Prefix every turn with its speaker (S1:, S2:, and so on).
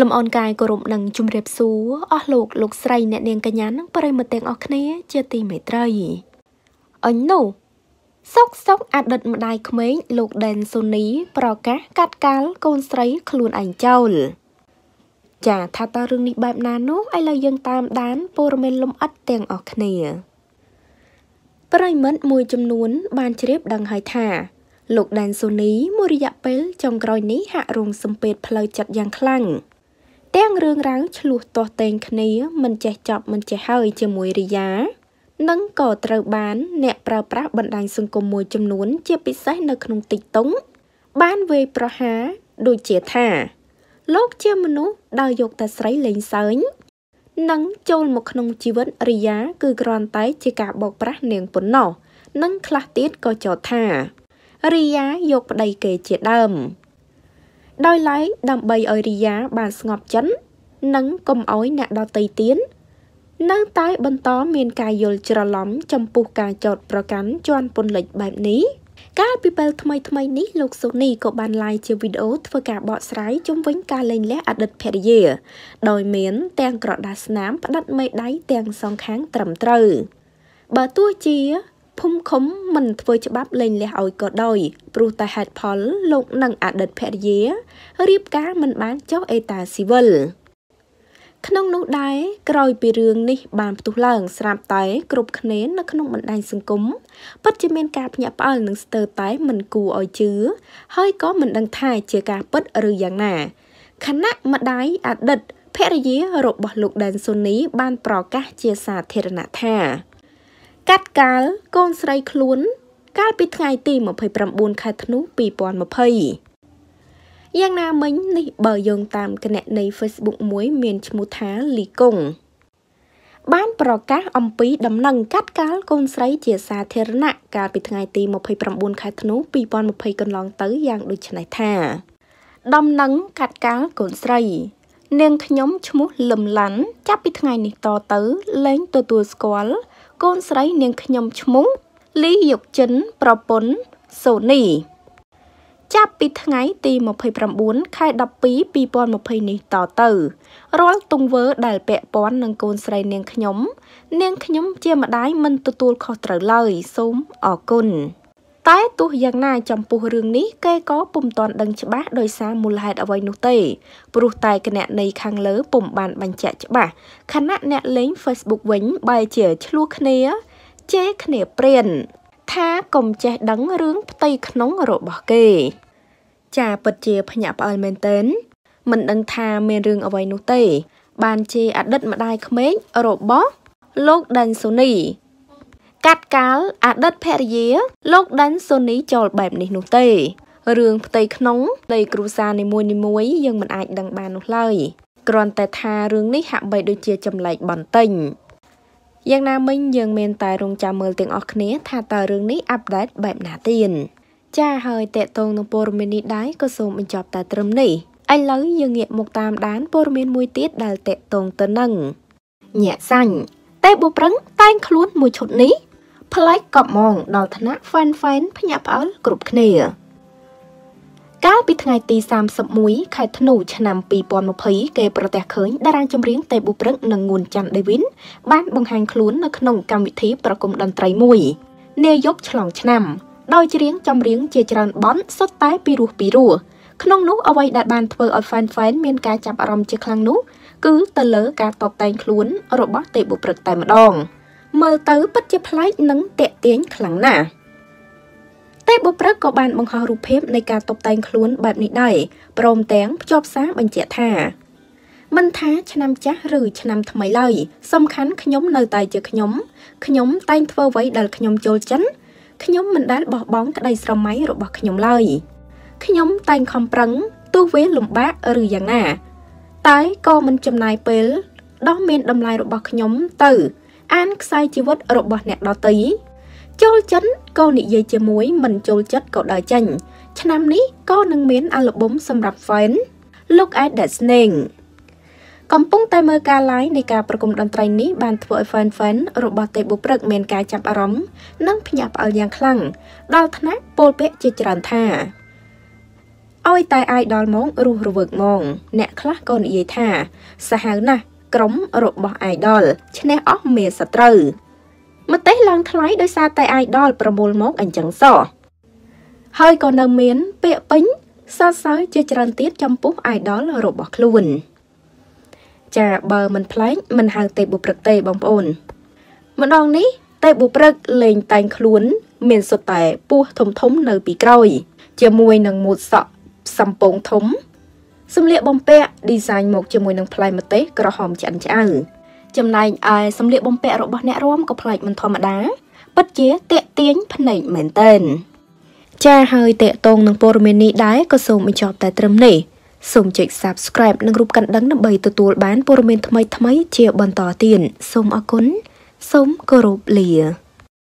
S1: លំអរកាយគោរពនឹងជំរាបសួរអស់លោកលោកស្រីអ្នកនាងកញ្ញានិងប្រិមត្តទាំងអស់គ្នា ជាទីមេត្រីអញនោះសុកសុកអតីតម្ដាយក្មេងលោកដែនសូនី ប្រកាស កាត់កាល់កូនស្រី ខ្លួនឯងចោលចាថាតើរឿងនេះបែបណានោះឥឡូវយើងតាម ដានព័ត៌មានលំអិតទាំងអស់គ្នាប្រិមិត្តមួយចំនួន បានជ្រាប ដឹងហើយថាលោកដែនសូនីមួយរយៈពេលចុងក្រោយនេះហាក់រងសម្ពាធផ្លូវចិត្តយ៉ាងខ្លាំង។ទាំងរឿងរ៉ាវឆ្លោះទាស់តែងគ្នាមិនចេះចប់មិនចេះហើយជាមួយរីយ៉ានឹងក៏ត្រូវបាន អ្នកប្រើប្រាស់បណ្ដាញសង្គមមួយចំនួន ជាពិសេសនៅក្នុង TikTok បានវេយប្រហារដូចជាថា លោកជាមនុស្សដែលយកតែស្រីលេងសើញនិងចូលមកក្នុងជីវិតរីយ៉ាគឺគ្រាន់តែជាការបោកប្រាស់នាងប៉ុណ្ណោះនិងខ្លះទៀតក៏ចោទថារីយ៉ាយកប្តីគេជាដើមដោយឡែកដើម្បីឲ្យរីយ៉ាបានស្ងប់ចិត្តនិងកុំឲ្យអ្នកដទៃទៀតនៅតែបន្តមានការយល់ច្រឡំចំពោះការចោតប្រកាន់ជន់ពន្លិចបែបនេះកាលពីពេលថ្មីថ្មីនេះលោកស៊ូនីក៏បានឡាយជាវីដេអូធ្វើការបកស្រាយជុំវិញការលែងលះអតីតភរិយា ដោយមានទាំងក្រដាសស្នាម ផ្ដិតមេដៃទាំងសងខាងត្រឹមត្រូវបើទោះជាភូមិឃុំមិនធ្វើច្បាប់លែងលះឲ្យក៏ដោយព្រោះតែហេតុផលលោកនិងអតីតភរិយារៀបការមិនបានចុះអេតាស៊ីវិលក្នុងនោះដែរក្រោយពីរឿងនេះ បានផ្ទុះឡើងស្រាប់តែគ្រប់គ្នានៅក្នុងបណ្ដាញសង្គមពិតជាមានការភ្ញាក់ផ្អើលនិងស្ទើរតែ មិនគួរឲ្យជឿហើយក៏មិនដឹងថាជាការពិតឬយ៉ាងណាខណៈម្ដាយអតីតភរិយារបស់លោកដែនសុនីបានប្រកាសជាសាធារណៈថាកាត់កាលកូនស្រីខ្លួន កាលពីថ្ងៃទី29ខែធ្នូ2020យ៉ាងណាមិញនេះបើយោងតាមគណនី Facebook មួយមានឈ្មោះថាលីកុង បានប្រកាសអំពីដំណឹងកាត់កាលកូនស្រីជាសាធារណៈកាលពីថ្ងៃទី29ខែធ្នូ2020កន្លងទៅយ៉ាងដូចនេះថា ដំណឹងកាត់កាលកូនស្រី នាងខ្ញុំឈ្មោះលឹមឡាន់ចាប់ពីថ្ងៃនេះតទៅលែងទទួលស្គាល់កូនស្រីនាងខ្ញុំឈ្មោះ លីយុកចិនប្រពន្ធសូនី ចាប់ពីថ្ងៃទី29ខែ12 2020នេះតទៅរាល់ទង្វើដែលពាក់ព័ន្ធនឹងកូនស្រីនាងខ្ញុំ នាងខ្ញុំ ជាម្ដាយមិនទទួលខុសត្រូវឡើយសូមអរគុណ។តែទោះយ៉ាងណាចំពោះរឿងនេះគេក៏ពុំទាន់ដឹងច្បាស់ដោយសារមូលហេតុអ្វីនោះទេព្រោះតែគណនីខាងលើពុំបានបញ្ជាក់ច្បាស់ខណៈអ្នកលេង Facebook វិញបែរជាឆ្លោះគ្នាជេរគ្នាព្រានថាកុំចេះដឹងរឿងផ្ទៃក្នុងរបស់គេ ចាពិតជាភញាក់ផ្អើលមែនទែនមិនដឹងថាមានរឿងអ្វីនោះទេ បានជេរអតីតម្ដាយក្មេករបស់លោកដានសូនី កាត់កាលអតីតភរិយា លោក Dan Sony ចូលបែបនេះនោះទេរឿងផ្ទៃក្នុងនៃគ្រួសារនីមួយៗយើងមិនអាចដឹងបាននោះឡើយគ្រាន់តែថារឿងនេះហាក់បី ដូចជាចម្លែកបន្តិចយ៉ាងណាមិញយើងមានតែរងចាំមើលទាំងអស់គ្នាថាតើរឿងនេះអាប់ដេតបែបណាទៀតចាហើយតេតងនឹងព័ត៌មាននេះដែរក៏សូមបញ្ចប់តែត្រឹមនេះឥឡូវយើងងាកមកតាមដានព័ត៌មានមួយទៀតដែលតេតងទៅនឹងញាក់សាញ់តែបុប្រឹងតែងខ្លួនមួយឈុតនេះប្លែកកប់មកដល់ថ្នាក់ Fan Fan ភញាក់ផ្អើលគ្រប់គ្នាកាលពីថ្ងៃទី31ខែធ្នូឆ្នាំ2020គេប្រទះឃើញតារាចម្រៀងតេប៊ូព្រឹកនិងងួនច័ន្ទដេវិនបានបង្ហាញខ្លួននៅក្នុងកម្មវិធី ប្រគំតន្ត្រីមួយនាយប់ឆ្លងឆ្នាំ ដោយច្រៀងចម្រៀងជាច្រើនបន់សុទ្ធតែ ពីរោះពីរោះក្នុងនោះអ្វីដែលបានធ្វើឲ្យ fan fan មានការចាប់អារម្មណ៍ជាខ្លាំងនោះគឺទៅលើការតបតែងខ្លួន របស់តេប៊ូព្រឹកតែម្ដង។មើលទៅពិតជាប្លែកនិងតាក់ទាញខ្លាំងណាស់ទេបុព្រឹកក៏បានបង្ហោះរូបភាពនៃការតុបតែងខ្លួនបែបនេះដែរព្រមទាំងភ្ជាប់សារបញ្ជាក់ថាមិនថាឆ្នាំចាស់ឬឆ្នាំថ្មីឡើយសំខាន់ខ្ញុំនៅតែជាខ្ញុំខ្ញុំតែងធ្វើអ្វីដែលខ្ញុំចូលចិត្តខ្ញុំមិនដែលបោះបង់ក្តីស្រមៃរបស់ខ្ញុំឡើយខ្ញុំតែងខំប្រឹងទោះវាលំបាកឬយ៉ាងណា តែក៏មិនចំណាយពេលដោះមានតម្លៃរបស់ខ្ញុំទៅអានខ្សែជីវិតរបស់អ្នកដទៃចូលចិត្តក៏និយាយជាមួយមិនចូលចិត្តក៏ដើរចេញឆ្នាំនេះក៏នឹងមានអាល់ប៊ុមសម្រាប់ fan Look at that snake កំពុងតែមើលការ live នៃការប្រគំតន្ត្រីនេះបានធ្វើឲ្យ fan fan របស់ទេបុព្រឹកមានការចាប់អារម្មណ៍និងភ្ញាក់ផ្អើលយ៉ាងខ្លាំងដល់ថ្នាក់ពលពាក់ជាច្រើនថាឲ្យតែ idol មករស់រវើកមកអ្នកខ្លះក៏និយាយថាសាហាវណាស់ក្រុមរបស់ Idol ឈ្នះអស់មេសត្រូវម្ទេសឡើងថ្លៃដោយសារតែ Idol ប្រមូលមកអញ្ចឹងសោះហើយក៏នៅមាន ពាក្យពេញសរសើរជាច្រើនទៀតចំពោះ Idol របស់ខ្លួន ចាបើមិនប្លែកមិនហៅទេពបុព្រឹកទេបងប្អូនម្ដងនេះ ទេពបុព្រឹកលេងតែងខ្លួន មានសុទ្ធតែពោះធំធំនៅពីក្រោយជាមួយនឹងមួតសក់សំពងធំសម្លៀកបំពាក់ design មកជាមួយនឹងផ្លែម្ទេសក្រហមឆ្អិនឆ្អៅចំណែកឯសម្លៀកបំពាក់របស់អ្នករួមក៏ប្លែកមិនធម្មតាពិតជាតេទៀងភ្នែកមែនតើចាហើយតេតងនឹងព័ត៌មាននេះដែរក៏សូមបញ្ចប់តែត្រឹមនេះសូមចុច Subscribe និងរូបកណ្ដឹងដើម្បីទទួលបានព័ត៌មានថ្មីៗជា បន្តទៀតសូមអរគុណសូមគោរពលា